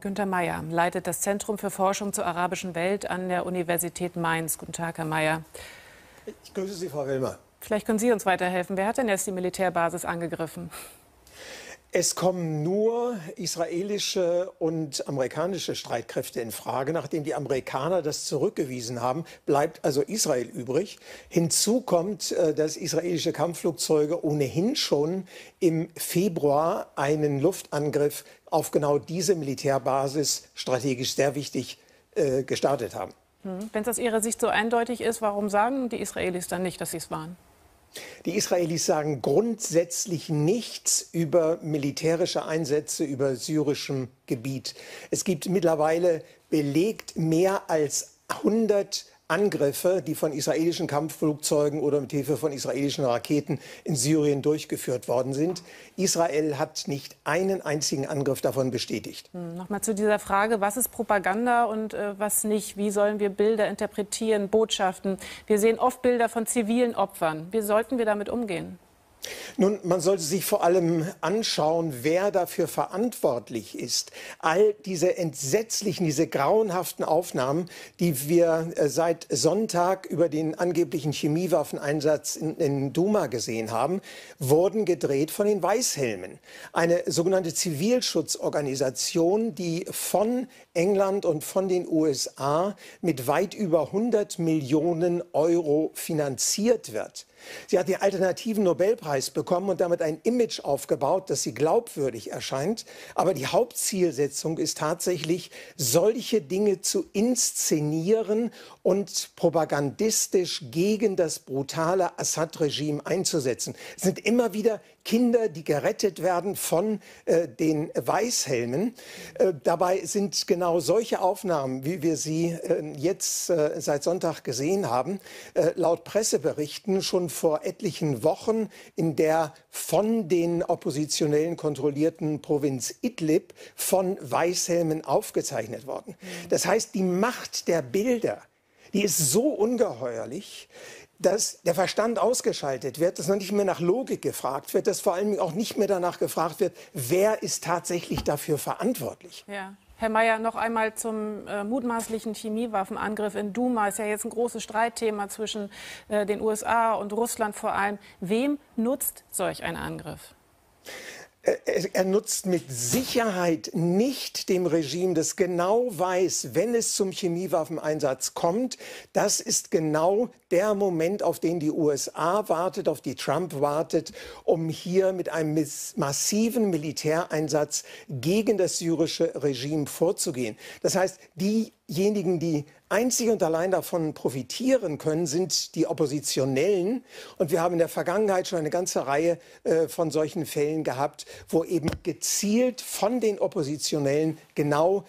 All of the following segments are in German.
Günter Meyer leitet das Zentrum für Forschung zur arabischen Welt an der Universität Mainz. Guten Tag, Herr Meyer. Ich grüße Sie, Frau Wilmer. Vielleicht können Sie uns weiterhelfen. Wer hat denn jetzt die Militärbasis angegriffen? Es kommen nur israelische und amerikanische Streitkräfte in Frage. Nachdem die Amerikaner das zurückgewiesen haben, bleibt also Israel übrig. Hinzu kommt, äh, dass israelische Kampfflugzeuge ohnehin schon im Februar einen Luftangriff auf genau diese Militärbasis strategisch sehr wichtig äh, gestartet haben. Hm. Wenn es aus Ihrer Sicht so eindeutig ist, warum sagen die Israelis dann nicht, dass sie es waren? Die Israelis sagen grundsätzlich nichts über militärische Einsätze über syrischem Gebiet. Es gibt mittlerweile belegt mehr als 100 Angriffe, die von israelischen Kampfflugzeugen oder mit Hilfe von israelischen Raketen in Syrien durchgeführt worden sind. Israel hat nicht einen einzigen Angriff davon bestätigt. Hm, Nochmal zu dieser Frage, was ist Propaganda und äh, was nicht? Wie sollen wir Bilder interpretieren, Botschaften? Wir sehen oft Bilder von zivilen Opfern. Wie sollten wir damit umgehen? Nun, man sollte sich vor allem anschauen, wer dafür verantwortlich ist. All diese entsetzlichen, diese grauenhaften Aufnahmen, die wir äh, seit Sonntag über den angeblichen Chemiewaffeneinsatz in, in Duma gesehen haben, wurden gedreht von den Weißhelmen. Eine sogenannte Zivilschutzorganisation, die von England und von den USA mit weit über 100 Millionen Euro finanziert wird. Sie hat den alternativen Nobelpreis bekommen bekommen und damit ein Image aufgebaut, dass sie glaubwürdig erscheint. Aber die Hauptzielsetzung ist tatsächlich, solche Dinge zu inszenieren und propagandistisch gegen das brutale Assad-Regime einzusetzen. Es sind immer wieder Kinder, die gerettet werden von äh, den Weißhelmen. Äh, dabei sind genau solche Aufnahmen, wie wir sie äh, jetzt äh, seit Sonntag gesehen haben, äh, laut Presseberichten schon vor etlichen Wochen in der von den Oppositionellen kontrollierten Provinz Idlib von Weißhelmen aufgezeichnet worden. Mhm. Das heißt, die Macht der Bilder, die ist so ungeheuerlich, dass der Verstand ausgeschaltet wird, dass noch nicht mehr nach Logik gefragt wird, dass vor allem auch nicht mehr danach gefragt wird, wer ist tatsächlich dafür verantwortlich. Ja. Herr Mayer, noch einmal zum äh, mutmaßlichen Chemiewaffenangriff in Duma. Ist ja jetzt ein großes Streitthema zwischen äh, den USA und Russland vor allem. Wem nutzt solch ein Angriff? er, nutzt mit Sicherheit nicht dem Regime, das genau weiß, wenn es zum Chemiewaffeneinsatz kommt, das ist genau der Moment, auf den die USA wartet, auf die Trump wartet, um hier mit einem massiven Militäreinsatz gegen das syrische Regime vorzugehen. Das heißt, diejenigen, die einzig und allein davon profitieren können, sind die Oppositionellen. Und wir haben in der Vergangenheit schon eine ganze Reihe äh, von solchen Fällen gehabt, wo eben gezielt von den Oppositionellen genau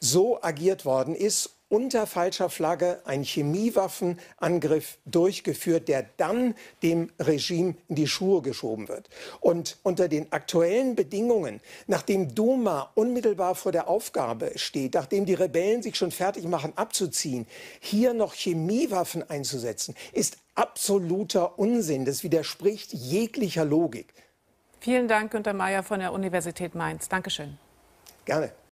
so agiert worden ist, unter falscher Flagge einen Chemiewaffenangriff durchgeführt, der dann dem Regime in die Schuhe geschoben wird. Und unter den aktuellen Bedingungen, nachdem Duma unmittelbar vor der Aufgabe steht, nachdem die Rebellen sich schon fertig machen, abzuziehen, hier noch Chemiewaffen einzusetzen, ist absoluter Unsinn. Das widerspricht jeglicher Logik. Vielen Dank, Günter Mayer von der Universität Mainz. Dankeschön. Gerne.